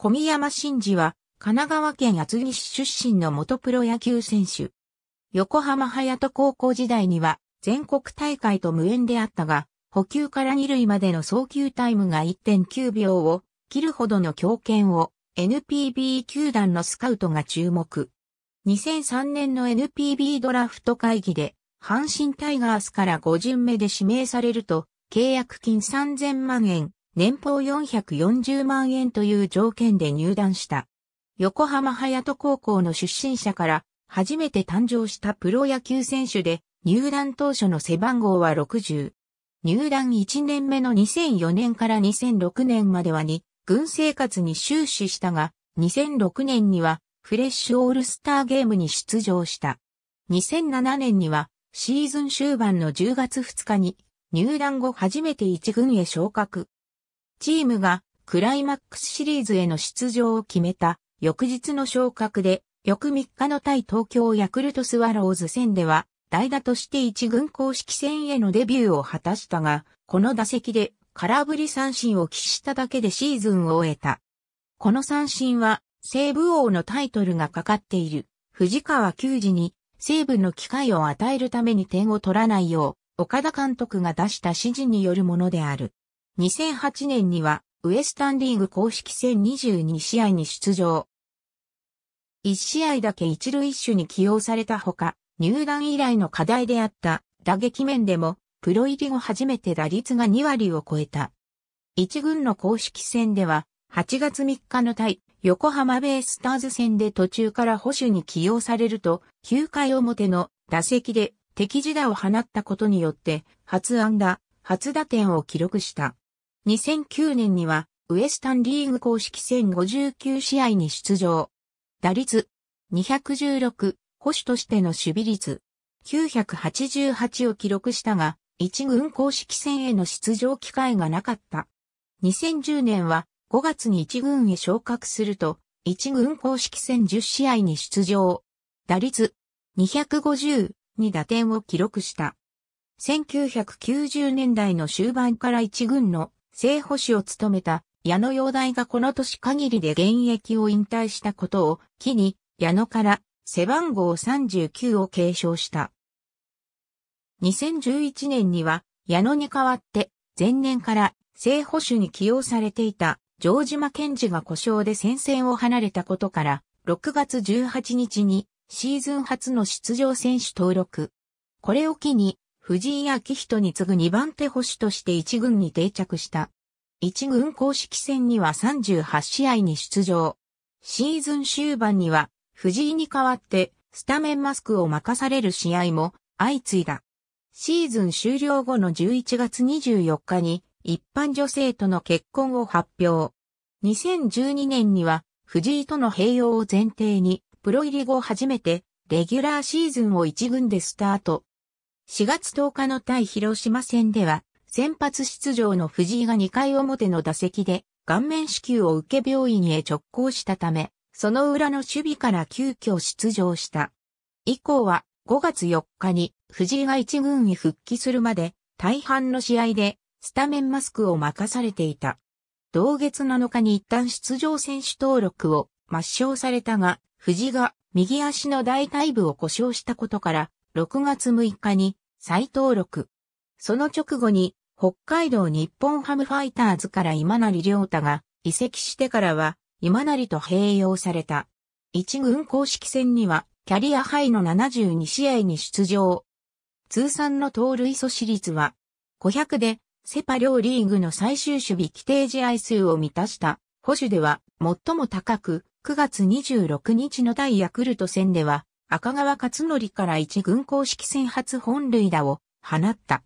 小宮山真司は、神奈川県厚木市出身の元プロ野球選手。横浜隼人高校時代には、全国大会と無縁であったが、補給から二塁までの送球タイムが1.9秒を切るほどの強肩を NPB 球団のスカウトが注目。2003年の NPB ドラフト会議で、阪神タイガースから5巡目で指名されると、契約金3000万円、年俸440万円という条件で入団した。横浜隼人高校の出身者から初めて誕生したプロ野球選手で入団当初の背番号は60。入団1年目の2004年から2006年まではに軍生活に終始したが2006年にはフレッシュオールスターゲームに出場した。2007年にはシーズン終盤の10月2日に入団後初めて1軍へ昇格。チームがクライマックスシリーズへの出場を決めた翌日の昇格で、翌3日の対東京ヤクルトスワローズ戦では、代打として一軍公式戦へのデビューを果たしたが、この打席で空振り三振を喫しただけでシーズンを終えた。この三振は、西武王のタイトルがかかっている、藤川球児に西武の機会を与えるために点を取らないよう、岡田監督が出した指示によるものである。2008年には、ウエスタンリーグ公式戦22試合に出場。1試合だけ一塁手に起用されたほか、入団以来の課題であった打撃面でも、プロ入り後初めて打率が2割を超えた。1軍の公式戦では、8月3日の対横浜ベイスターズ戦で途中から保守に起用されると、9回表の打席で敵地打を放ったことによって、初安打、初打点を記録した。2009年には、ウエスタンリーグ公式戦5 9試合に出場。打率、216、保守としての守備率、988を記録したが、一軍公式戦への出場機会がなかった。2010年は5月に一軍へ昇格すると、一軍公式戦10試合に出場。打率250に打点を記録した。1990年代の終盤から一軍の正捕手を務めた矢野陽大がこの年限りで現役を引退したことを機に矢野から背番号39を継承した。2011年には矢野に代わって前年から正捕手に起用されていた城島健治が故障で戦線を離れたことから6月18日にシーズン初の出場選手登録。これを機に藤井明人に次ぐ2番手保守として1軍に定着した。1軍公式戦には38試合に出場。シーズン終盤には、藤井に代わって、スタメンマスクを任される試合も相次いだ。シーズン終了後の11月24日に、一般女性との結婚を発表。2012年には、藤井との併用を前提に、プロ入り後初めて、レギュラーシーズンを1軍でスタート。4月10日の対広島戦では、先発出場の藤井が2回表の打席で、顔面支給を受け病院へ直行したため、その裏の守備から急遽出場した。以降は5月4日に藤井が一軍に復帰するまで大半の試合でスタメンマスクを任されていた。同月7日に一旦出場選手登録を抹消されたが、藤井が右足の大腿部を故障したことから、6月6日に再登録。その直後に、北海道日本ハムファイターズから今成良太が移籍してからは、今成と併用された。一軍公式戦には、キャリアハイの72試合に出場。通算の盗塁阻止率は、500で、セパ両リーグの最終守備規定試合数を満たした保守では最も高く、9月26日の対ヤクルト戦では赤川勝則から一軍公式戦初本塁打を放った。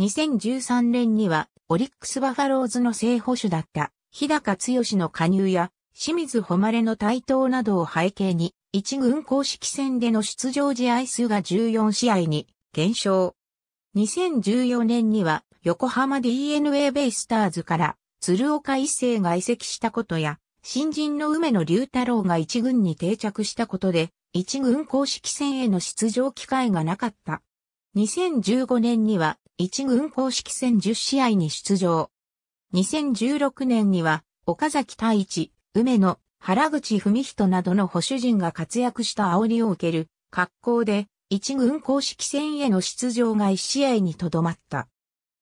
2013年にはオリックスバファローズの正捕手だった日高剛の加入や清水誉の台頭などを背景に一軍公式戦での出場試合数が14試合に減少。2014年には横浜 DNA ベイスターズから鶴岡一世が移籍したことや新人の梅野隆太郎が一軍に定着したことで一軍公式戦への出場機会がなかった。2015年には一軍公式戦10試合に出場。2016年には岡崎太一、梅野、原口文人などの保守陣が活躍した煽りを受ける格好で一軍公式戦への出場が1試合にとどまった。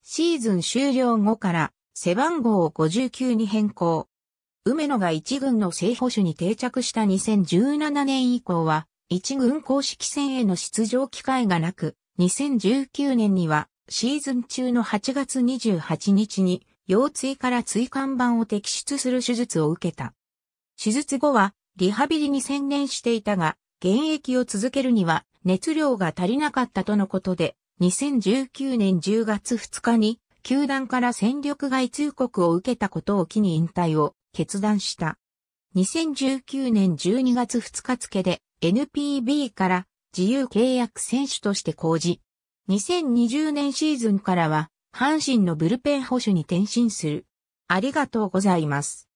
シーズン終了後から背番号を59に変更。梅野が一軍の正捕手に定着した2017年以降は、一軍公式戦への出場機会がなく、2019年にはシーズン中の8月28日に腰椎から椎間板を摘出する手術を受けた。手術後はリハビリに専念していたが、現役を続けるには熱量が足りなかったとのことで、2019年10月2日に球団から戦力外通告を受けたことを機に引退を決断した。2019年12月2日付で NPB から自由契約選手として講じ、2020年シーズンからは阪神のブルペン保守に転身する。ありがとうございます。